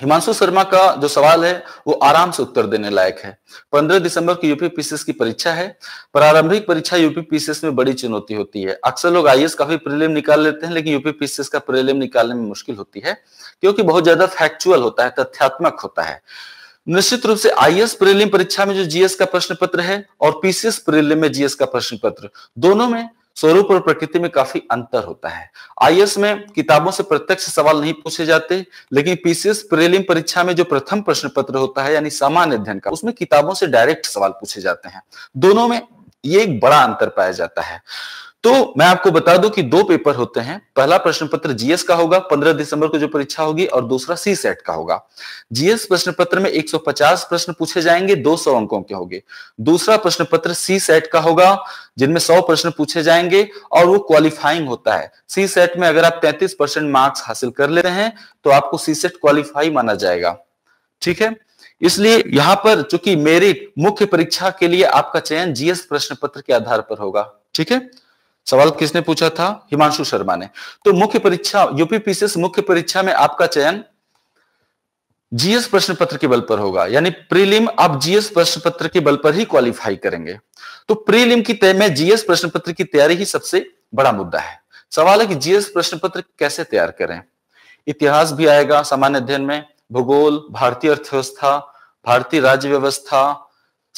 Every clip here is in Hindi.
हिमांशु शर्मा का जो सवाल है वो आराम से उत्तर देने लायक है 15 दिसंबर की यूपी पीसीएस की परीक्षा है प्रारंभिक परीक्षा यूपी पीसीएस में बड़ी चुनौती होती है अक्सर लोग आईएएस काफी प्रीलिम निकाल लेते हैं लेकिन यूपी पीसीएस का प्रीलिम निकालने में मुश्किल होती है क्योंकि बहुत ज्यादा फैक्चुअल होता है तथ्यात्मक होता है निश्चित रूप से आईएएस प्रीलिम परीक्षा में जो जीएस का प्रश्न पत्र है और पीसीएस प्रीलिम में जीएस का प्रश्न पत्र दोनों में स्वरूप और प्रकृति में काफी अंतर होता है आईएएस में किताबों से प्रत्यक्ष सवाल नहीं पूछे जाते लेकिन पीसीएस प्रीलिम परीक्षा में जो प्रथम प्रश्न पत्र होता है यानी सामान्य अध्ययन का उसमें किताबों से डायरेक्ट सवाल पूछे जाते हैं दोनों में ये एक बड़ा अंतर पाया जाता है तो मैं आपको बता दूं कि दो पेपर होते हैं पहला प्रश्न पत्र जीएस का होगा 15 दिसंबर को जो परीक्षा होगी और दूसरा सी सेट का होगा जीएस प्रश्न पत्र में 150 प्रश्न पूछे जाएंगे 200 अंकों के होंगे दूसरा प्रश्न पत्र सी सेट का होगा जिनमें 100 प्रश्न पूछे जाएंगे और वो क्वालिफाइंग होता है सी सेट में अगर आप तैतीस मार्क्स हासिल कर लेते हैं तो आपको सी सेट क्वालिफाई माना जाएगा ठीक है इसलिए यहां पर चूंकि मेरिट मुख्य परीक्षा के लिए आपका चयन जीएस प्रश्न पत्र के आधार पर होगा ठीक है सवाल किसने पूछा था हिमांशु शर्मा ने तो मुख्य परीक्षा यूपीपीसीएस मुख्य परीक्षा में आपका चयन जीएस प्रश्न पत्र के बल पर होगा यानी प्रीलिम आप जीएस प्रश्न पत्र के बल पर ही क्वालिफाई करेंगे तो प्रीलिम की तय में जीएस प्रश्न पत्र की तैयारी ही सबसे बड़ा मुद्दा है सवाल है कि जीएस प्रश्न पत्र कैसे तैयार करें इतिहास भी आएगा सामान्य अध्ययन में भूगोल भारतीय अर्थव्यवस्था भारतीय राज्य व्यवस्था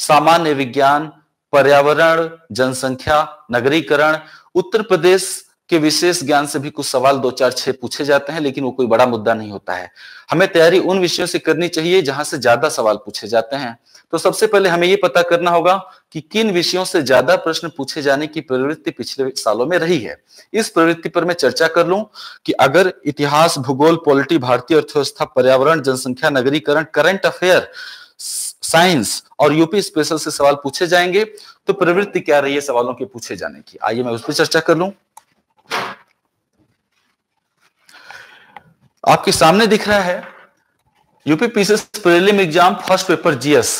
सामान्य विज्ञान पर्यावरण जनसंख्या नगरीकरण उत्तर प्रदेश के विशेष ज्ञान से भी कुछ सवाल दो चार छह पूछे जाते हैं लेकिन वो कोई बड़ा मुद्दा नहीं होता है हमें तैयारी उन विषयों से करनी चाहिए जहां से ज्यादा सवाल पूछे जाते हैं तो सबसे पहले हमें ये पता करना होगा कि किन विषयों से ज्यादा प्रश्न पूछे जाने की प्रवृत्ति पिछले सालों में रही है इस प्रवृत्ति पर मैं चर्चा कर लूं कि अगर इतिहास भूगोल पॉलिटी भारतीय अर्थव्यवस्था पर्यावरण जनसंख्या नगरीकरण करंट अफेयर साइंस और यूपी स्पेशल से सवाल पूछे जाएंगे तो प्रवृत्ति क्या रही है सवालों के पूछे जाने की आइए मैं उस पर चर्चा कर लू आपके सामने दिख रहा है UP PCS prelim exam first paper GS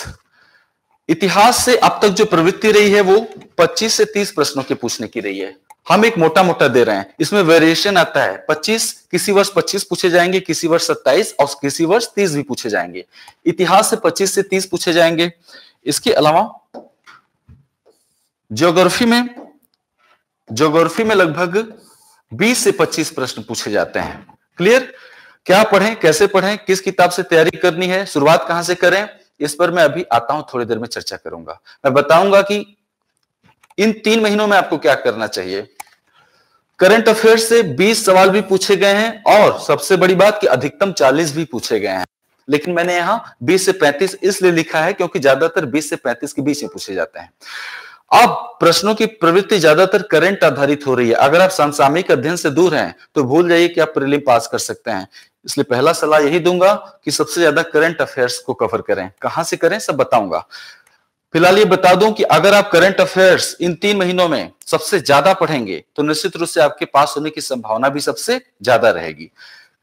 इतिहास से अब तक जो प्रवृत्ति रही है वो 25 से 30 प्रश्नों के पूछने की रही है हम एक मोटा मोटा दे रहे हैं इसमें वेरिएशन आता है 25 किसी वर्ष 25 पूछे जाएंगे किसी वर्ष 27 और किसी वर्ष 30 भी पूछे जाएंगे इतिहास से 25 से 30 पूछे जाएंगे इसके अलावा ज्योग्राफी में ज्योग्राफी में लगभग 20 से 25 प्रश्न पूछे जाते हैं क्लियर क्या पढ़ें कैसे पढ़ें किस किताब से तैयारी करनी है शुरुआत कहां से करें इस पर मैं अभी आता हूं थोड़ी देर में चर्चा करूंगा मैं बताऊंगा कि इन तीन महीनों में आपको क्या करना चाहिए करंट अफेयर से 20 सवाल भी पूछे गए हैं और सबसे बड़ी बात कि अधिकतम 40 भी पूछे गए हैं लेकिन मैंने यहाँ 20 से 35 इसलिए लिखा है क्योंकि ज्यादातर 20 से 35 के बीच में पूछे जाते हैं अब प्रश्नों की प्रवृत्ति ज्यादातर करंट आधारित हो रही है अगर आप समसामयिक अध्ययन से दूर हैं तो भूल जाइए कि आप प्रिलिम पास कर सकते हैं इसलिए पहला सलाह यही दूंगा कि सबसे ज्यादा करंट अफेयर्स को कवर करें कहां से करें सब बताऊंगा फिलहाल ये बता दूं कि अगर आप करंट अफेयर्स इन तीन महीनों में सबसे ज्यादा पढ़ेंगे तो निश्चित रूप से आपके पास होने की संभावना भी सबसे ज्यादा रहेगी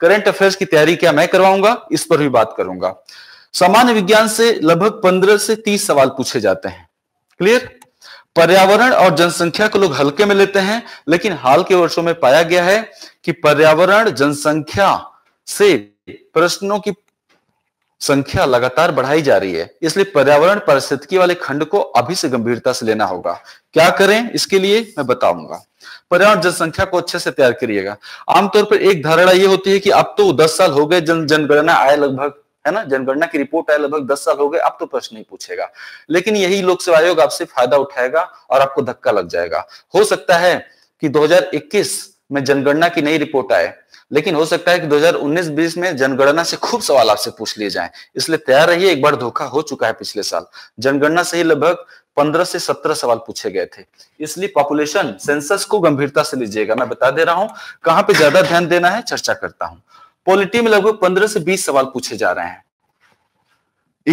करंट अफेयर्स की तैयारी क्या मैं करवाऊंगा इस पर भी बात करूंगा सामान्य विज्ञान से लगभग पंद्रह से तीस सवाल पूछे जाते हैं क्लियर पर्यावरण और जनसंख्या को लोग हल्के में लेते हैं लेकिन हाल के वर्षों में पाया गया है कि पर्यावरण जनसंख्या से प्रश्नों की संख्या लगातार बढ़ाई जा रही है इसलिए पर्यावरण परिस्थिति वाले खंड को अभी से गंभीरता से लेना होगा क्या करें इसके लिए मैं बताऊंगा पर्यावरण जनसंख्या को अच्छे से तैयार करिएगा आमतौर पर एक धारणा ये होती है कि अब तो दस साल हो गए जन जनगणना आए लगभग है ना जनगणना की रिपोर्ट आए लगभग दस साल हो गए अब तो प्रश्न नहीं पूछेगा लेकिन यही लोक सेवा आयोग आपसे फायदा उठाएगा और आपको धक्का लग जाएगा हो सकता है कि दो में जनगणना की नई रिपोर्ट आए लेकिन हो सकता है कि 2019-20 में जनगणना से खूब सवाल आपसे पूछ लिए जाएं इसलिए तैयार रहिए एक बार धोखा हो चुका है पिछले साल जनगणना से ही लगभग 15 से 17 सवाल पूछे गए थे इसलिए पॉपुलेशन सेंसस को गंभीरता से लीजिएगा मैं बता दे रहा हूं कहां पे ज्यादा ध्यान देना है चर्चा करता हूं पॉलिटी में लगभग पंद्रह से बीस सवाल पूछे जा रहे हैं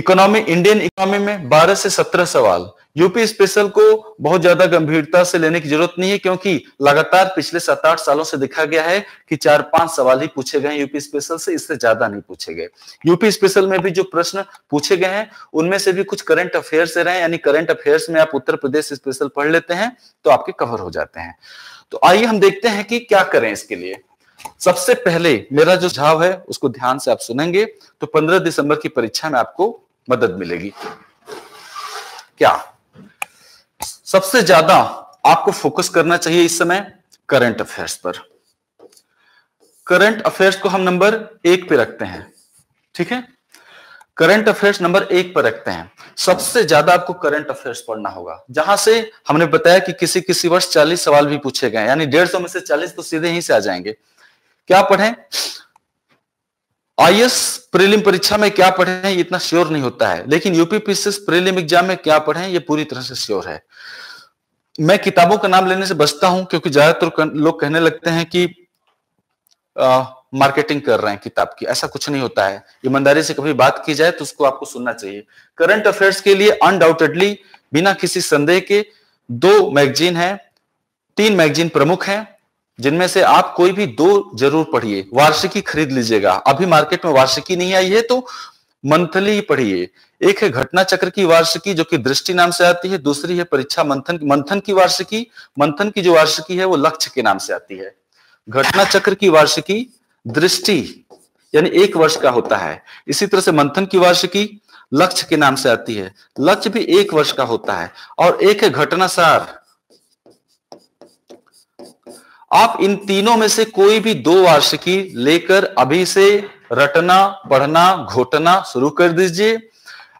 इकोनॉमी इंडियन इकोनॉमी में बारह से सत्रह सवाल यूपी स्पेशल को बहुत ज्यादा गंभीरता से लेने की जरूरत नहीं है क्योंकि लगातार पिछले सात आठ सालों से देखा गया है कि चार पांच सवाल ही पूछे गए यूपी स्पेशल से इससे ज्यादा नहीं पूछे गए यूपी स्पेशल में भी जो प्रश्न पूछे गए हैं उनमें से भी कुछ करंट अफेयर्स से रहे यानी करंट अफेयर्स में आप उत्तर प्रदेश स्पेशल पढ़ लेते हैं तो आपके कवर हो जाते हैं तो आइए हम देखते हैं कि क्या करें इसके लिए सबसे पहले मेरा जो सुझाव है उसको ध्यान से आप सुनेंगे तो पंद्रह दिसंबर की परीक्षा में आपको मदद मिलेगी क्या सबसे ज्यादा आपको फोकस करना चाहिए इस समय करंट अफेयर्स पर करंट अफेयर्स को हम नंबर एक पे रखते हैं ठीक है करंट अफेयर्स नंबर एक पर रखते हैं सबसे ज्यादा आपको करंट अफेयर्स पढ़ना होगा जहां से हमने बताया कि किसी किसी वर्ष चालीस सवाल भी पूछे गए यानी डेढ़ सौ में से चालीस तो सीधे ही से आ जाएंगे क्या पढ़ें एस प्रीलिम परीक्षा में क्या पढ़े हैं इतना श्योर नहीं होता है लेकिन यूपीपीसीएस प्रीलिम एग्जाम में क्या पढ़े हैं ये पूरी तरह से श्योर है मैं किताबों का नाम लेने से बचता हूं क्योंकि ज्यादातर लोग कहने लगते हैं कि आ, मार्केटिंग कर रहे हैं किताब की ऐसा कुछ नहीं होता है ईमानदारी से कभी बात की जाए तो उसको आपको सुनना चाहिए करंट अफेयर्स के लिए अनडाउटेडली बिना किसी संदेह के दो मैगजीन है तीन मैगजीन प्रमुख हैं जिनमें से आप कोई भी दो जरूर पढ़िए वार्षिकी खरीद लीजिएगा अभी मार्केट में वार्षिकी नहीं आई है तो मंथली पढ़िए एक है घटना चक्र की वार्षिकी जो कि दृष्टि नाम से आती है दूसरी है परीक्षा मंथन मंथन की वार्षिकी मंथन की जो वार्षिकी है वो लक्ष्य के नाम से आती है घटना चक्र की वार्षिकी दृष्टि यानी एक वर्ष का होता है इसी तरह से मंथन की वार्षिकी लक्ष्य के नाम से आती है लक्ष्य भी एक वर्ष का होता है और एक है घटनासार आप इन तीनों में से कोई भी दो वार्षिकी लेकर अभी से रटना पढ़ना घोटना शुरू कर दीजिए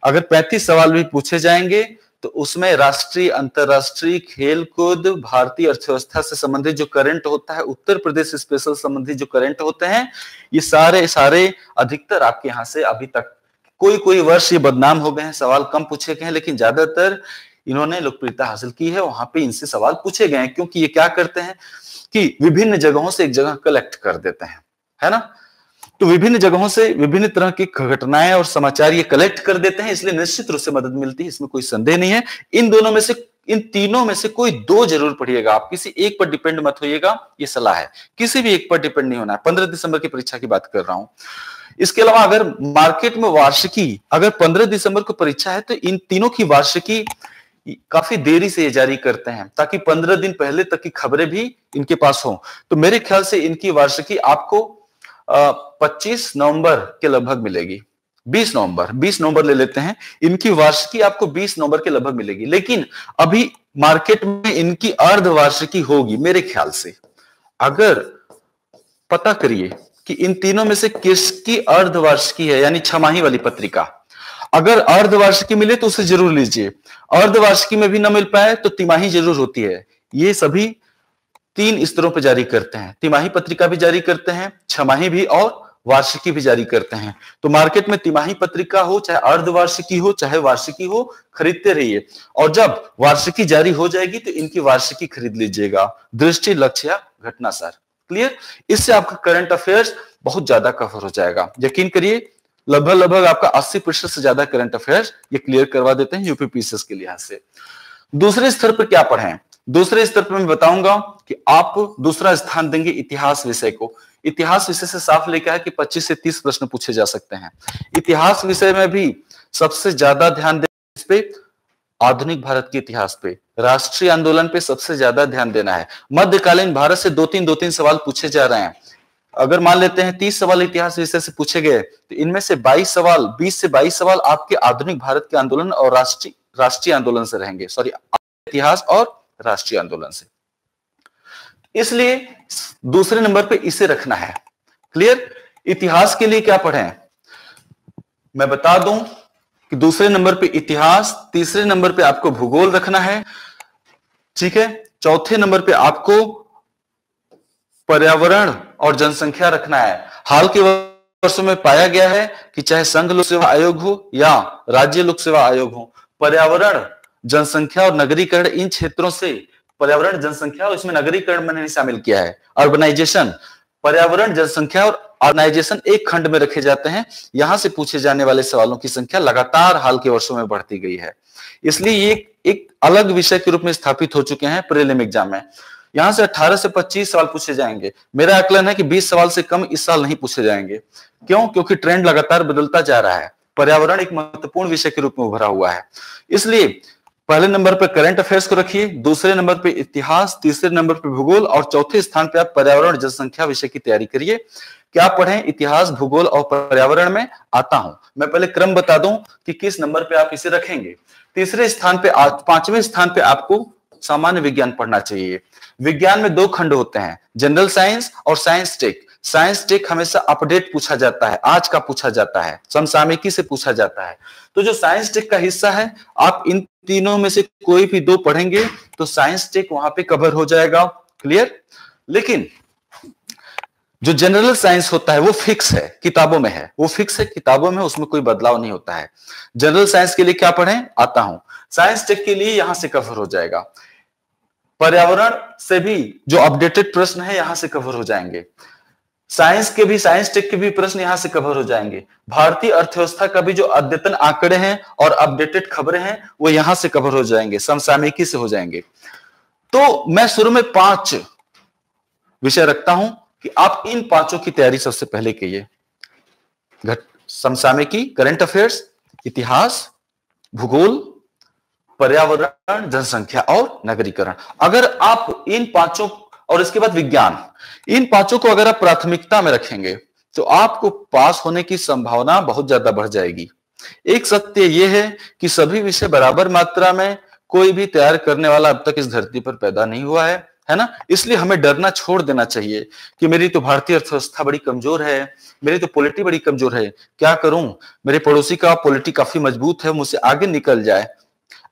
अगर पैंतीस सवाल भी पूछे जाएंगे तो उसमें राष्ट्रीय अंतरराष्ट्रीय खेल कूद भारतीय अर्थव्यवस्था से संबंधित जो करंट होता है उत्तर प्रदेश स्पेशल संबंधित जो करंट होते हैं ये सारे सारे अधिकतर आपके यहाँ से अभी तक कोई कोई वर्ष ये बदनाम हो गए हैं सवाल कम पूछे गए हैं लेकिन ज्यादातर इन्होंने लोकप्रियता हासिल की है वहां पे इनसे सवाल पूछे गए हैं क्योंकि ये क्या करते हैं कि विभिन्न जगहों से एक जगह कलेक्ट कर देते हैं है ना तो विभिन्न जगहों से विभिन्न तरह की घटनाएं और समाचार ये कलेक्ट कर देते हैं इसलिए निश्चित रूप से मदद मिलती है इसमें कोई संदेह नहीं है इन दोनों में से इन तीनों में से कोई दो जरूर पढ़िएगा आप किसी एक पर डिपेंड मत होइएगा ये सलाह है किसी भी एक पर डिपेंड नहीं होना है पंद्रह दिसंबर की परीक्षा की बात कर रहा हूं इसके अलावा अगर मार्केट में वार्षिकी अगर पंद्रह दिसंबर को परीक्षा है तो इन तीनों की वार्षिकी काफी देरी से ये जारी करते हैं ताकि पंद्रह दिन पहले तक की खबरें भी इनके पास हो तो मेरे ख्याल से इनकी वार्षिकी आपको पच्चीस नवंबर के लगभग मिलेगी 20 नवंबर 20 नवंबर ले लेते हैं इनकी वार्षिकी आपको 20 नवंबर के लगभग मिलेगी लेकिन अभी मार्केट में इनकी अर्धवार्षिकी होगी मेरे ख्याल से अगर पता करिए कि इन तीनों में से किसकी अर्धवार्षिकी है यानी छमाही वाली पत्रिका अगर अर्धवार्षिकी मिले तो उसे जरूर लीजिए अर्धवार्षिकी में भी ना मिल पाए तो तिमाही जरूर होती है ये सभी तीन स्तरों पर जारी करते हैं तिमाही पत्रिका भी जारी करते हैं छमाही भी और वार्षिकी भी जारी करते हैं तो मार्केट में तिमाही पत्रिका हो चाहे अर्धवार्षिकी हो चाहे वार्षिकी हो खरीदते रहिए और जब वार्षिकी जारी हो जाएगी तो इनकी वार्षिकी खरीद लीजिएगा दृष्टि लक्ष्य या घटना सर क्लियर इससे आपका करंट अफेयर्स बहुत ज्यादा कवर हो जाएगा यकीन करिए लगभग लगभग आपका 80 प्रतिशत से ज्यादा करंट अफेयर ये क्लियर करवा देते हैं यूपीपीसीएस के लिहाज से दूसरे स्तर पर क्या पढ़े दूसरे स्तर पर मैं बताऊंगा कि आप दूसरा स्थान देंगे इतिहास विषय को इतिहास विषय से साफ लेकर है कि 25 से 30 प्रश्न पूछे जा सकते हैं इतिहास विषय में भी सबसे ज्यादा ध्यान देना इस पे आधुनिक भारत के इतिहास पे राष्ट्रीय आंदोलन पे सबसे ज्यादा ध्यान देना है मध्यकालीन भारत से दो तीन दो तीन सवाल पूछे जा रहे हैं अगर मान लेते हैं तीस सवाल इतिहास विषय से पूछे गए तो इनमें से बाईस सवाल बीस से बाईस सवाल आपके आधुनिक भारत के आंदोलन और राष्ट्रीय राष्ट्रीय आंदोलन से रहेंगे सॉरी इतिहास और राष्ट्रीय आंदोलन से इसलिए दूसरे नंबर पे इसे रखना है क्लियर इतिहास के लिए क्या पढ़े मैं बता दूं कि दूसरे नंबर पे इतिहास तीसरे नंबर पे आपको भूगोल रखना है ठीक है चौथे नंबर पे आपको पर्यावरण और जनसंख्या रखना है हाल के वर्षों में पाया गया है कि चाहे संघ लोक सेवा आयोग हो या राज्य लोक सेवा आयोग हो पर्यावरण जनसंख्या और नगरीकरण इन क्षेत्रों से पर्यावरण जनसंख्या और इसमें नगरीकरण मैंने शामिल किया है अर्बनाइजेशन पर्यावरण जनसंख्या और ऑर्गेनाइजेशन एक खंड में रखे जाते हैं यहां से पूछे जाने वाले सवालों की संख्या लगातार हाल के वर्षों में बढ़ती गई है इसलिए ये एक अलग विषय के रूप में स्थापित हो चुके हैं प्रीलिम एग्जाम में यहां से 18 से 25 सवाल पूछे जाएंगे मेरा आकलन है कि 20 सवाल से कम इस साल नहीं पूछे जाएंगे क्यों क्योंकि ट्रेंड लगातार बदलता जा रहा है पर्यावरण एक महत्वपूर्ण विषय के रूप में उभरा हुआ है इसलिए पहले नंबर पर करंट अफेयर्स को रखिए दूसरे नंबर पर इतिहास तीसरे नंबर पर भूगोल और चौथे स्थान पर आप पर्यावरण जनसंख्या विषय की तैयारी करिए क्या पढ़ें इतिहास भूगोल और पर्यावरण में आता हूं मैं पहले क्रम बता दूं कि किस नंबर पे आप इसे रखेंगे तीसरे स्थान पे पांचवें स्थान पे आपको सामान्य विज्ञान पढ़ना चाहिए विज्ञान में दो खंड होते हैं जनरल साइंस और साइंस टेक साइंस टेक हमेशा अपडेट पूछा जाता है आज का पूछा जाता है समसामयिकी से पूछा जाता है तो जो साइंस टेक का हिस्सा है आप इन तीनों में से कोई भी दो पढ़ेंगे तो साइंस टेक वहां पे कवर हो जाएगा क्लियर लेकिन जो जनरल साइंस होता है वो फिक्स है किताबों में है वो फिक्स है किताबों में उसमें कोई बदलाव नहीं होता है जनरल साइंस के लिए क्या पढ़े आता हूं साइंस टेक के लिए यहां से कवर हो जाएगा पर्यावरण से भी जो अपडेटेड प्रश्न है यहां से कवर हो जाएंगे साइंस के भी साइंस टेक के भी प्रश्न यहां से कवर हो जाएंगे भारतीय अर्थव्यवस्था का भी जो अद्यतन आंकड़े हैं और अपडेटेड खबरें हैं वो यहां से कवर हो जाएंगे समसामयिकी से हो जाएंगे तो मैं शुरू में पांच विषय रखता हूं कि आप इन पांचों की तैयारी सबसे पहले कीजिए घट की करंट अफेयर्स इतिहास भूगोल पर्यावरण जनसंख्या और नगरीकरण अगर आप इन पांचों और इसके बाद विज्ञान इन पांचों को अगर आप प्राथमिकता में रखेंगे तो आपको पास होने की संभावना बहुत ज्यादा बढ़ जाएगी एक सत्य यह है कि सभी विषय बराबर मात्रा में कोई भी तैयार करने वाला अब तक इस धरती पर पैदा नहीं हुआ है है ना इसलिए हमें डरना छोड़ देना चाहिए कि मेरी तो भारतीय अर्थव्यवस्था बड़ी कमजोर है मेरी तो पॉलिटी बड़ी कमजोर है क्या करूं मेरे पड़ोसी का पॉलिटी काफी मजबूत है मुझसे आगे निकल जाए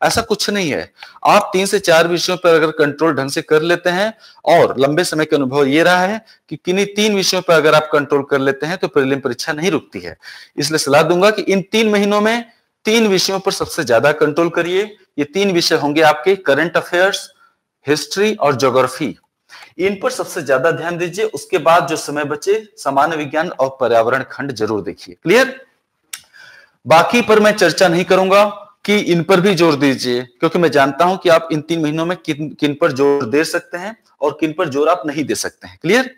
ऐसा कुछ नहीं है आप तीन से चार विषयों पर अगर कंट्रोल ढंग से कर लेते हैं और लंबे समय का अनुभव ये रहा है कि किन्हीं तीन विषयों पर अगर आप कंट्रोल कर लेते हैं तो प्रिलिम परीक्षा नहीं रुकती है इसलिए सलाह दूंगा कि इन तीन महीनों में तीन विषयों पर सबसे ज्यादा कंट्रोल करिए ये तीन विषय होंगे आपके करंट अफेयर्स हिस्ट्री और ज्योग्राफी इन पर सबसे ज्यादा ध्यान दीजिए उसके बाद जो समय बचे सामान्य विज्ञान और पर्यावरण खंड जरूर देखिए क्लियर बाकी पर मैं चर्चा नहीं करूंगा कि इन पर भी जोर दीजिए क्योंकि मैं जानता हूं कि आप इन तीन महीनों में किन किन पर जोर दे सकते हैं और किन पर जोर आप नहीं दे सकते हैं क्लियर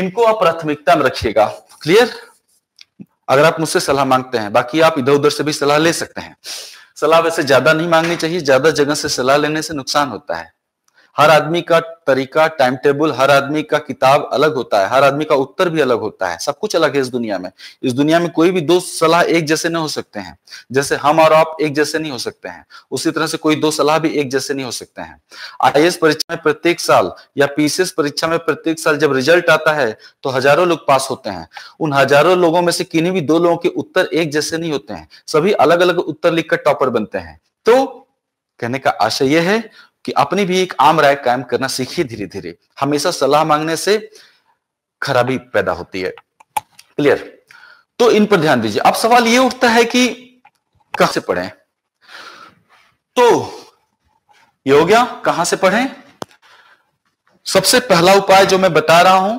इनको आप प्राथमिकता में रखिएगा क्लियर अगर आप मुझसे सलाह मांगते हैं बाकी आप इधर उधर से भी सलाह ले सकते हैं सलाह वैसे ज्यादा नहीं मांगनी चाहिए ज्यादा जगह से सलाह लेने से नुकसान होता है हर आदमी का तरीका टाइम टेबल हर आदमी का किताब अलग होता है हर आदमी का उत्तर भी अलग होता है सब कुछ अलग है इस दुनिया में इस दुनिया में कोई भी दो सलाह एक जैसे नहीं हो सकते हैं जैसे हम और आप एक जैसे नहीं हो सकते हैं उसी तरह से कोई दो सलाह भी एक जैसे नहीं हो सकते हैं आई परीक्षा में प्रत्येक साल या पीसीएस परीक्षा में प्रत्येक साल जब रिजल्ट आता है तो हजारों लोग पास होते हैं उन हजारों लोगों में से किन्हीं भी दो लोगों के उत्तर एक जैसे नहीं होते हैं सभी अलग अलग उत्तर लिखकर टॉपर बनते हैं तो कहने का आशय यह है कि अपनी भी एक आम राय कायम करना सीखिए धीरे धीरे हमेशा सलाह मांगने से खराबी पैदा होती है क्लियर तो इन पर ध्यान दीजिए अब सवाल ये उठता है कि कहां से पढ़े तो ये हो गया कहां से पढ़े सबसे पहला उपाय जो मैं बता रहा हूं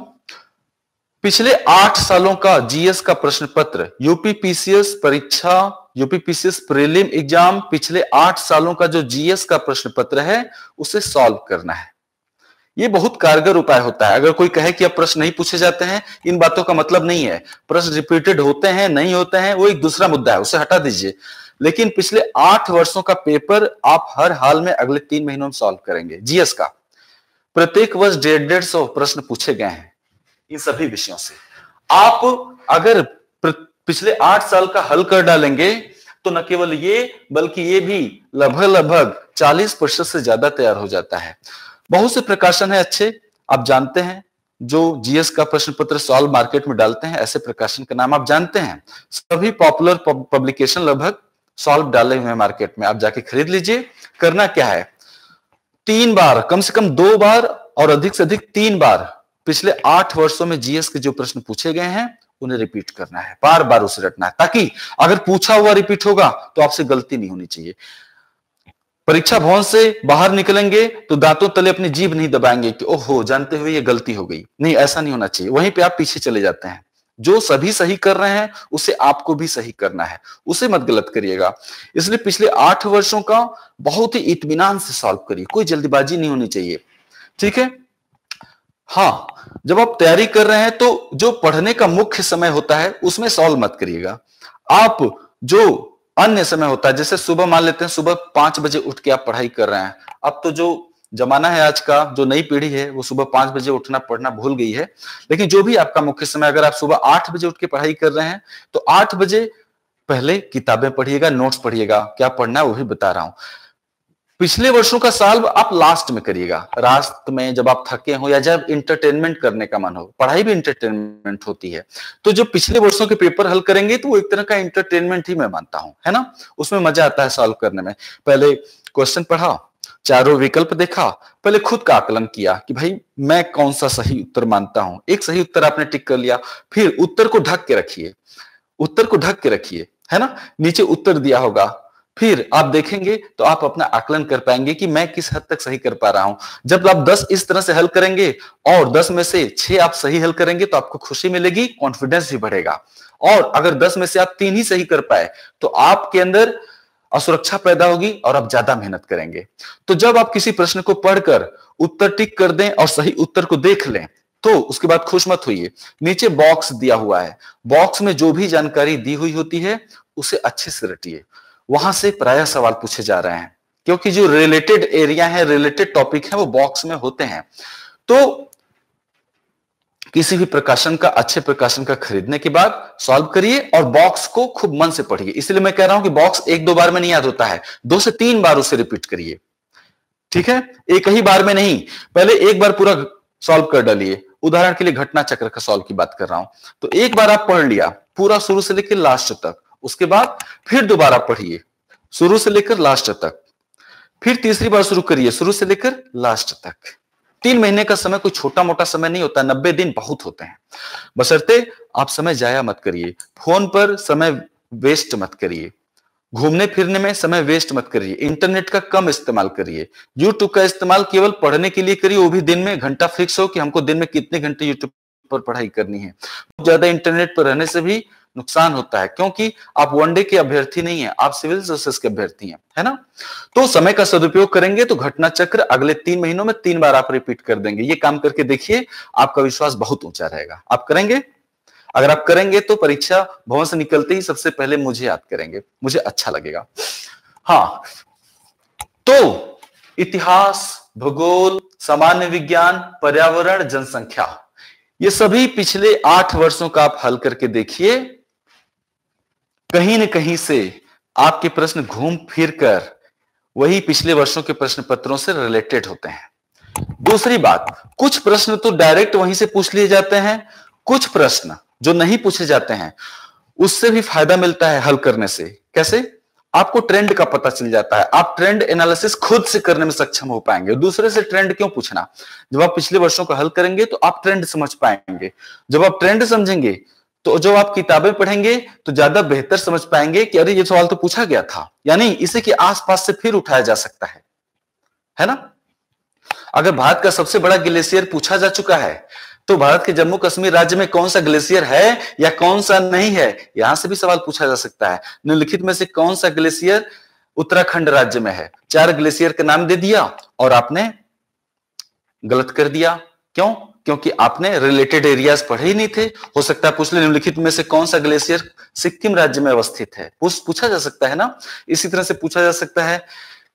पिछले आठ सालों का जीएस का प्रश्न पत्र यूपीपीसीएस परीक्षा यूपीपीसीएस प्रीलिम एग्जाम पिछले आठ सालों का जो जीएस का प्रश्न पत्र है उसे सॉल्व करना है ये बहुत कारगर उपाय होता है अगर कोई कहे कि अब प्रश्न नहीं पूछे जाते हैं इन बातों का मतलब नहीं है प्रश्न रिपीटेड होते हैं नहीं होते हैं वो एक दूसरा मुद्दा है उसे हटा दीजिए लेकिन पिछले आठ वर्षों का पेपर आप हर हाल में अगले तीन महीनों में सॉल्व करेंगे जीएस का प्रत्येक वर्ष डेढ़ डेढ़ सौ प्रश्न पूछे गए हैं इन सभी विषयों से आप अगर पिछले आठ साल का हल कर डालेंगे तो न केवल ये बल्कि ये भी लगभग लगभग 40 प्रतिशत से ज्यादा तैयार हो जाता है बहुत से प्रकाशन है अच्छे आप जानते हैं जो जीएस का प्रश्न पत्र सॉल्व मार्केट में डालते हैं ऐसे प्रकाशन का नाम आप जानते हैं सभी पॉपुलर पब्लिकेशन लगभग सॉल्व डाले हुए मार्केट में आप जाके खरीद लीजिए करना क्या है तीन बार कम से कम दो बार और अधिक से अधिक तीन बार पिछले आठ वर्षों में जीएस के जो प्रश्न पूछे गए हैं उन्हें रिपीट करना है बार बार उसे रटना है ताकि अगर पूछा हुआ रिपीट होगा तो आपसे गलती नहीं होनी चाहिए परीक्षा भवन से बाहर निकलेंगे तो दांतों तले अपनी जीभ नहीं दबाएंगे कि ओहो जानते हुए ये गलती हो गई नहीं ऐसा नहीं होना चाहिए वहीं पे आप पीछे चले जाते हैं जो सभी सही कर रहे हैं उसे आपको भी सही करना है उसे मत गलत करिएगा इसलिए पिछले आठ वर्षों का बहुत ही इतमान से सॉल्व करिए कोई जल्दीबाजी नहीं होनी चाहिए ठीक है हाँ जब आप तैयारी कर रहे हैं तो जो पढ़ने का मुख्य समय होता है उसमें सॉल्व मत करिएगा आप जो अन्य समय होता है जैसे सुबह मान लेते हैं सुबह पांच बजे उठ के आप पढ़ाई कर रहे हैं अब तो जो जमाना है आज का जो नई पीढ़ी है वो सुबह पांच बजे उठना पढ़ना भूल गई है लेकिन जो भी आपका मुख्य समय अगर आप सुबह आठ बजे उठ के पढ़ाई कर रहे हैं तो आठ बजे पहले किताबें पढ़िएगा नोट्स पढ़िएगा क्या पढ़ना है वो भी बता रहा हूं पिछले वर्षों का साल आप लास्ट में करिएगा रास्त में जब आप थके हो या जब इंटरटेनमेंट करने का मन हो पढ़ाई भी इंटरटेनमेंट होती है तो जो पिछले वर्षों के पेपर हल करेंगे तो वो एक तरह का इंटरटेनमेंट ही मैं मानता हूं है ना उसमें मजा आता है सॉल्व करने में पहले क्वेश्चन पढ़ा चारों विकल्प देखा पहले खुद का आकलन किया कि भाई मैं कौन सा सही उत्तर मानता हूं एक सही उत्तर आपने टिक कर लिया फिर उत्तर को ढक के रखिए उत्तर को ढक के रखिए है ना नीचे उत्तर दिया होगा फिर आप देखेंगे तो आप अपना आकलन कर पाएंगे कि मैं किस हद तक सही कर पा रहा हूं जब आप 10 इस तरह से हल करेंगे और 10 में से 6 आप सही हल करेंगे तो आपको खुशी मिलेगी कॉन्फिडेंस भी बढ़ेगा और अगर 10 में से आप तीन ही सही कर पाए तो आपके अंदर असुरक्षा पैदा होगी और आप ज्यादा मेहनत करेंगे तो जब आप किसी प्रश्न को पढ़कर उत्तर टिक कर दें और सही उत्तर को देख लें तो उसके बाद खुश मत होइए नीचे बॉक्स दिया हुआ है बॉक्स में जो भी जानकारी दी हुई होती है उसे अच्छे से रटिए वहां से प्राय सवाल पूछे जा रहे हैं क्योंकि जो रिलेटेड एरिया है रिलेटेड टॉपिक है वो बॉक्स में होते हैं तो किसी भी प्रकाशन का अच्छे प्रकाशन का खरीदने के बाद सॉल्व करिए और बॉक्स को खूब मन से पढ़िए इसलिए मैं कह रहा हूं कि बॉक्स एक दो बार में नहीं याद होता है दो से तीन बार उसे रिपीट करिए ठीक है एक ही बार में नहीं पहले एक बार पूरा सॉल्व कर डालिए उदाहरण के लिए घटना चक्र का सॉल्व की बात कर रहा हूं तो एक बार आप पढ़ लिया पूरा शुरू से लेकर लास्ट तक उसके बाद फिर दोबारा पढ़िए शुरू से लेकर लास्ट तक फिर तीसरी बार शुरू करिए शुरू से लेकर लास्ट तक तीन महीने का समय कोई छोटा मोटा समय नहीं होता नब्बे दिन बहुत होते हैं बसरते आप समय जाया मत करिए फोन पर समय वेस्ट मत करिए घूमने फिरने में समय वेस्ट मत करिए इंटरनेट का कम इस्तेमाल करिए यूट्यूब का इस्तेमाल केवल पढ़ने के लिए करिए वो भी दिन में घंटा फिक्स हो कि हमको दिन में कितने घंटे यूट्यूब पर पढ़ाई करनी है ज्यादा इंटरनेट पर रहने से भी नुकसान होता है क्योंकि आप वनडे के अभ्यर्थी नहीं है आप सिविल सर्विस के अभ्यर्थी हैं है ना तो समय का सदुपयोग करेंगे तो घटना चक्र अगले तीन महीनों में तीन बार आप रिपीट कर देंगे ये काम करके देखिए आपका विश्वास बहुत ऊंचा रहेगा आप करेंगे अगर आप करेंगे तो परीक्षा भवन से निकलते ही सबसे पहले मुझे याद करेंगे मुझे अच्छा लगेगा हाँ तो इतिहास भूगोल सामान्य विज्ञान पर्यावरण जनसंख्या ये सभी पिछले आठ वर्षों का आप हल करके देखिए कहीं न कहीं से आपके प्रश्न घूम फिर कर वही पिछले वर्षों के प्रश्न पत्रों से रिलेटेड होते हैं दूसरी बात कुछ प्रश्न तो डायरेक्ट वहीं से पूछ लिए जाते हैं कुछ प्रश्न जो नहीं पूछे जाते हैं उससे भी फायदा मिलता है हल करने से कैसे आपको ट्रेंड का पता चल जाता है आप ट्रेंड एनालिसिस खुद से करने में सक्षम हो पाएंगे दूसरे से ट्रेंड क्यों पूछना जब आप पिछले वर्षों का हल करेंगे तो आप ट्रेंड समझ पाएंगे जब आप ट्रेंड समझेंगे तो जब आप किताबें पढ़ेंगे तो ज्यादा बेहतर समझ पाएंगे कि अरे ये सवाल तो पूछा गया था यानी इसे के आसपास से फिर उठाया जा सकता है है ना अगर भारत का सबसे बड़ा ग्लेशियर पूछा जा चुका है तो भारत के जम्मू कश्मीर राज्य में कौन सा ग्लेशियर है या कौन सा नहीं है यहां से भी सवाल पूछा जा सकता है निम्नलिखित में से कौन सा ग्लेशियर उत्तराखंड राज्य में है चार ग्लेशियर का नाम दे दिया और आपने गलत कर दिया क्यों क्योंकि आपने रिलेटेड एरियाज पढ़े ही नहीं थे हो सकता है पूछ ले निम्नलिखित में से कौन सा ग्लेशियर सिक्किम राज्य में अवस्थित है पूछा जा सकता है ना इसी तरह से पूछा जा सकता है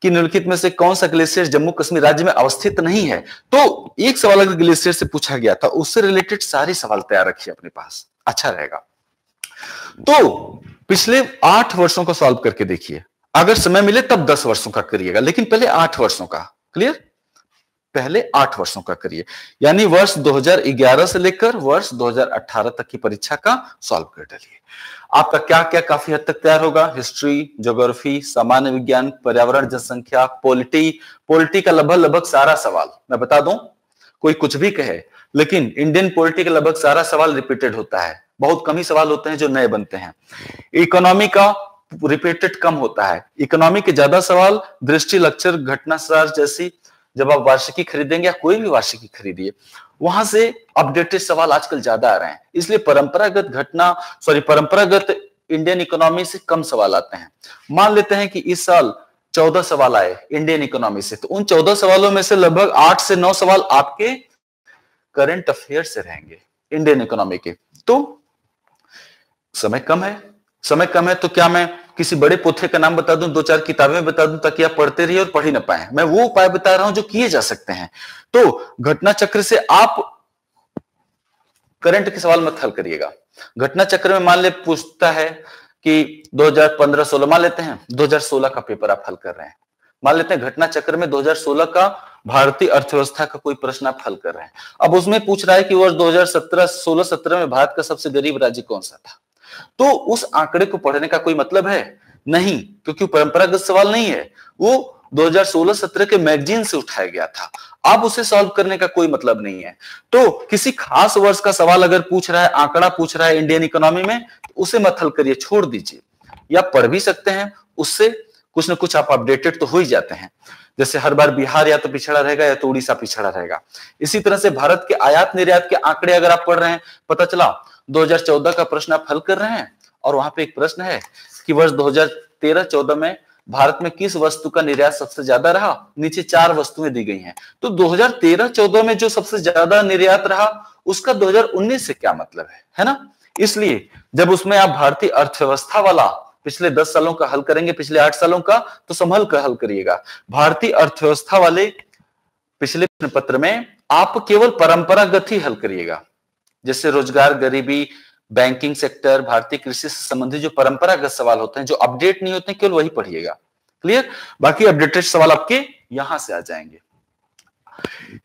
कि निम्नलिखित में से कौन सा ग्लेशियर जम्मू कश्मीर राज्य में अवस्थित नहीं है तो एक सवाल अगर ग्लेशियर से पूछा गया था उससे रिलेटेड सारे सवाल तैयार रखिए अपने पास अच्छा रहेगा तो पिछले आठ वर्षों का सॉल्व करके देखिए अगर समय मिले तब दस वर्षों का करिएगा लेकिन पहले आठ वर्षों का क्लियर पहले आठ वर्षों का करिए यानी वर्ष 2011 से लेकर वर्ष 2018 तक की परीक्षा का सॉल्व कर डालिए आपका क्या क्या काफी हद तक तैयार होगा हिस्ट्री ज्योग्राफी सामान्य विज्ञान पर्यावरण जनसंख्या पोलिटी पोलिटी का लगभग लगभग सारा सवाल मैं बता दूं कोई कुछ भी कहे लेकिन इंडियन पोलिटी का लगभग सारा सवाल रिपीटेड होता है बहुत कम ही सवाल होते हैं जो नए बनते हैं इकोनॉमी का रिपीटेड कम होता है इकोनॉमी के ज्यादा सवाल दृष्टि लक्षर घटना जैसी जब आप वार्षिकी खरीदेंगे या कोई भी वार्षिकी खरीदिए वहां से अपडेटेड सवाल आजकल ज्यादा आ रहे हैं इसलिए परंपरागत घटना सॉरी परंपरागत इंडियन इकोनॉमी से कम सवाल आते हैं मान लेते हैं कि इस साल चौदह सवाल आए इंडियन इकोनॉमी से तो उन चौदह सवालों में से लगभग आठ से नौ सवाल आपके करंट अफेयर से रहेंगे इंडियन इकोनॉमी के तो समय कम है समय कम है तो क्या मैं किसी बड़े पोथे का नाम बता दूं दो चार किताबें बता दूं ताकि आप पढ़ते रहिए और पढ़ ही ना पाए मैं वो उपाय बता रहा हूं जो किए जा सकते हैं तो घटना चक्र से आप करंट के सवाल मत हल करिएगा घटना चक्र में मान ले पूछता है कि 2015-16 मान लेते हैं 2016 का पेपर आप हल कर रहे हैं मान लेते हैं घटना चक्र में 2016 का भारतीय अर्थव्यवस्था का कोई प्रश्न आप हल कर रहे हैं अब उसमें पूछ रहा है कि वर्ष 2017 16 17 में भारत का सबसे गरीब राज्य कौन सा था तो उस आंकड़े को पढ़ने का कोई मतलब है नहीं क्योंकि परंपरागत सवाल नहीं है वो 2016-17 के मैगजीन से उठाया गया था अब उसे सॉल्व करने का कोई मतलब नहीं है तो किसी खास वर्ष का सवाल अगर पूछ रहा है आंकड़ा पूछ रहा है इंडियन इकोनॉमी में तो उसे मत करिए छोड़ दीजिए या पढ़ भी सकते हैं उससे कुछ ना कुछ आप अपडेटेड तो हो ही जाते हैं जैसे हर बार बिहार या तो पिछड़ा रहेगा या तो उड़ीसा पिछड़ा रहेगा इसी तरह से भारत के आयात निर्यात के आंकड़े अगर आप पढ़ रहे हैं पता चला 2014 का प्रश्न आप हल कर रहे हैं और वहां पे एक प्रश्न है कि वर्ष 2013-14 में भारत में किस वस्तु का निर्यात सबसे ज्यादा रहा नीचे चार वस्तुएं दी गई हैं तो 2013-14 में जो सबसे ज्यादा निर्यात रहा उसका 2019 से क्या मतलब है है ना इसलिए जब उसमें आप भारतीय अर्थव्यवस्था वाला पिछले दस सालों का हल करेंगे पिछले आठ सालों का तो संभल कर हल करिएगा भारतीय अर्थव्यवस्था वाले पिछले पत्र में आप केवल परंपरागत ही हल करिएगा जैसे रोजगार गरीबी बैंकिंग सेक्टर भारतीय कृषि से संबंधित जो परंपरागत सवाल होते हैं जो अपडेट नहीं होते केवल वही पढ़िएगा क्लियर बाकी अपडेटेड सवाल आपके यहां से आ जाएंगे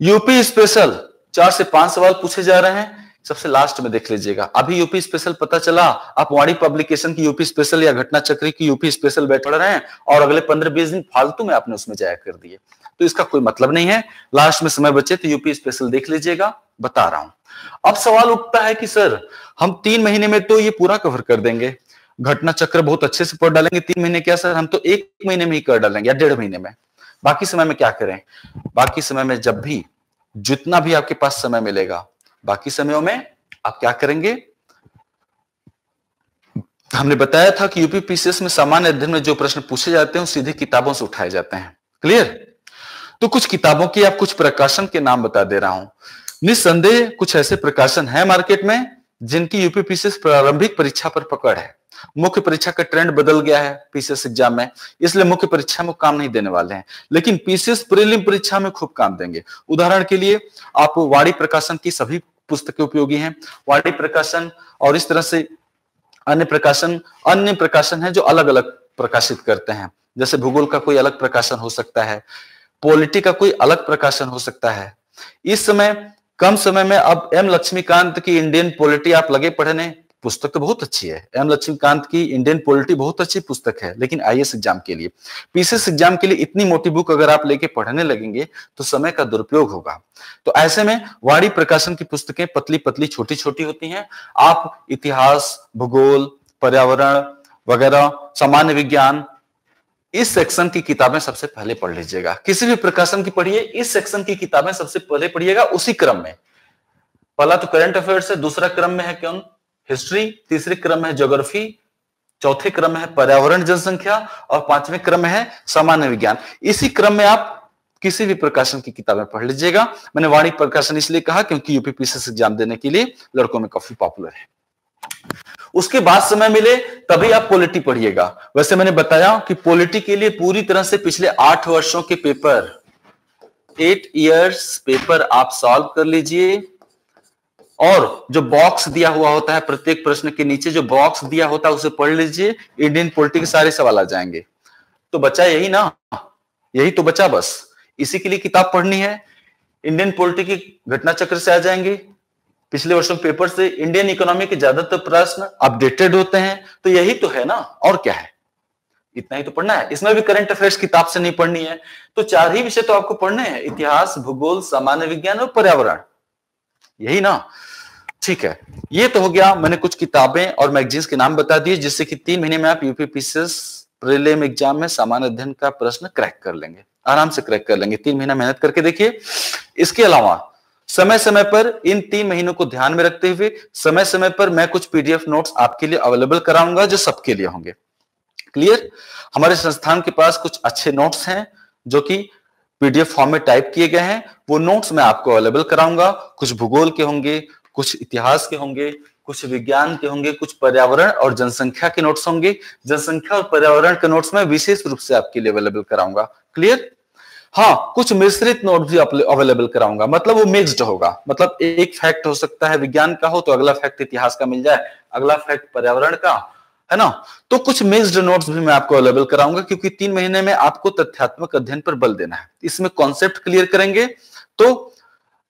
यूपी स्पेशल चार से पांच सवाल पूछे जा रहे हैं सबसे लास्ट में देख लीजिएगा अभी यूपी स्पेशल पता चला आप वाणी पब्लिकेशन की यूपी स्पेशल या घटना चक्री की यूपी स्पेशल बैठ रहे हैं और अगले पंद्रह बीस दिन फालतू में आपने उसमें जाया कर दिए तो इसका कोई मतलब नहीं है लास्ट में समय बचे तो यूपी स्पेशल देख लीजिएगा बता रहा हूं अब सवाल उठता है कि सर हम तीन महीने में तो ये पूरा कवर कर देंगे घटना चक्र बहुत अच्छे से पढ़ डालेंगे तीन महीने क्या सर हम तो एक महीने में ही कर डालेंगे या डेढ़ महीने में बाकी समय में क्या करें बाकी समय में जब भी जितना भी आपके पास समय मिलेगा बाकी समयों में आप क्या करेंगे हमने बताया था कि यूपीपीसीएस में सामान्य अध्ययन में जो प्रश्न पूछे जाते हैं सीधे किताबों से उठाए जाते हैं क्लियर तो कुछ किताबों के या कुछ प्रकाशन के नाम बता दे रहा हूं निस्संदेह कुछ ऐसे प्रकाशन है मार्केट में जिनकी यूपीपीसीएस प्रारंभिक परीक्षा पर पकड़ है मुख्य परीक्षा का ट्रेंड बदल गया है पीसीएस एग्जाम में इसलिए मुख्य परीक्षा में काम नहीं देने वाले हैं लेकिन पीसीएस प्रीलिम परीक्षा में खूब काम देंगे उदाहरण के लिए आप वाणी प्रकाशन की सभी पुस्तकें उपयोगी हैं वाणी प्रकाशन और इस तरह से अन्य प्रकाशन अन्य प्रकाशन है जो अलग अलग प्रकाशित करते हैं जैसे भूगोल का कोई अलग प्रकाशन हो सकता है पॉलिटी का कोई अलग प्रकाशन हो सकता है इस समय कम समय में अब एम लक्ष्मीकांत की इंडियन पॉलिटी आप लगे पढ़ने पुस्तक तो बहुत अच्छी है एम लक्ष्मीकांत की इंडियन पॉलिटी बहुत अच्छी पुस्तक है लेकिन आई एग्जाम के लिए पीसीएस एग्जाम के लिए इतनी मोटी बुक अगर आप लेके पढ़ने लगेंगे तो समय का दुरुपयोग होगा तो ऐसे में वाणी प्रकाशन की पुस्तकें पतली पतली छोटी छोटी होती हैं आप इतिहास भूगोल पर्यावरण वगैरह सामान्य विज्ञान इस सेक्शन की किताबें सबसे पहले पढ़ लीजिएगा किसी भी प्रकाशन की पढ़िए इस सेक्शन की किताबें सबसे पहले पढ़िएगा उसी क्रम में पहला तो करंट अफेयर्स है दूसरा क्रम में है क्यों हिस्ट्री तीसरे क्रम में है ज्योग्राफी चौथे क्रम में है पर्यावरण जनसंख्या और पांचवें क्रम में है सामान्य विज्ञान इसी क्रम में आप किसी भी प्रकाशन की किताबें पढ़ लीजिएगा मैंने वाणी प्रकाशन इसलिए कहा क्योंकि यूपीपीसी एग्जाम देने के लिए लड़कों में काफी पॉपुलर है उसके बाद समय मिले तभी आप पॉलिटी पढ़िएगा वैसे मैंने बताया कि पॉलिटी के लिए पूरी तरह से पिछले आठ वर्षों के पेपर एट इयर्स पेपर आप सॉल्व कर लीजिए और जो बॉक्स दिया हुआ होता है प्रत्येक प्रश्न के नीचे जो बॉक्स दिया होता है उसे पढ़ लीजिए इंडियन के सारे सवाल आ जाएंगे तो बचा यही ना यही तो बचा बस इसी के लिए किताब पढ़नी है इंडियन पॉलिटी की घटना चक्र से आ जाएंगे पिछले वर्षों के पेपर से इंडियन इकोनॉमी के ज्यादातर प्रश्न अपडेटेड होते हैं तो यही तो है ना और क्या है इतना ही तो पढ़ना है इसमें भी करंट अफेयर्स किताब से नहीं पढ़नी है तो चार ही विषय तो आपको पढ़ने हैं इतिहास भूगोल सामान्य विज्ञान और पर्यावरण यही ना ठीक है ये तो हो गया मैंने कुछ किताबें और मैगजीन्स के नाम बता दिए जिससे कि तीन महीने में आप यूपीपीसीएस प्रिलिम एग्जाम में सामान्य अध्ययन का प्रश्न क्रैक कर लेंगे आराम से क्रैक कर लेंगे तीन महीना मेहनत करके देखिए इसके अलावा समय समय पर इन तीन महीनों को ध्यान में रखते हुए समय समय पर मैं कुछ पीडीएफ नोट्स आपके लिए अवेलेबल कराऊंगा जो सबके लिए होंगे क्लियर हमारे संस्थान के पास कुछ अच्छे नोट्स हैं जो कि पीडीएफ फॉर्म में टाइप किए गए हैं वो नोट्स मैं आपको अवेलेबल कराऊंगा कुछ भूगोल के होंगे कुछ इतिहास के होंगे कुछ विज्ञान के होंगे कुछ पर्यावरण और जनसंख्या के नोट्स होंगे जनसंख्या और पर्यावरण के नोट्स में विशेष रूप से आपके लिए अवेलेबल कराऊंगा क्लियर हाँ कुछ मिश्रित नोट भी अवेलेबल कराऊंगा मतलब वो मिक्सड होगा मतलब एक फैक्ट हो सकता है विज्ञान का हो तो अगला फैक्ट इतिहास का मिल जाए अगला फैक्ट पर्यावरण का है ना तो कुछ मिक्स्ड नोट्स भी मैं आपको अवेलेबल कराऊंगा क्योंकि तीन महीने में आपको तथ्यात्मक अध्ययन पर बल देना है इसमें कॉन्सेप्ट क्लियर करेंगे तो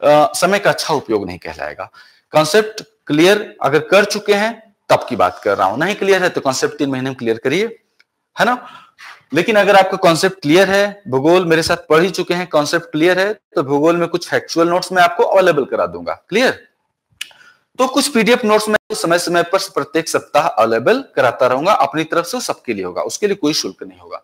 आ, समय का अच्छा उपयोग नहीं कहलाएगा कॉन्सेप्ट क्लियर अगर कर चुके हैं तब की बात कर रहा हूं नहीं क्लियर है तो कॉन्सेप्ट तीन महीने में क्लियर करिए है ना लेकिन अगर आपका कॉन्सेप्ट क्लियर है भूगोल मेरे साथ पढ़ ही चुके हैं कॉन्सेप्ट क्लियर है तो भूगोल में कुछ फैक्चुअल नोट्स मैं आपको अवेलेबल करा दूंगा क्लियर तो कुछ पीडीएफ नोट्स मैं समय समय पर प्रत्येक सप्ताह अवेलेबल कराता रहूंगा अपनी तरफ से सबके लिए होगा उसके लिए कोई शुल्क नहीं होगा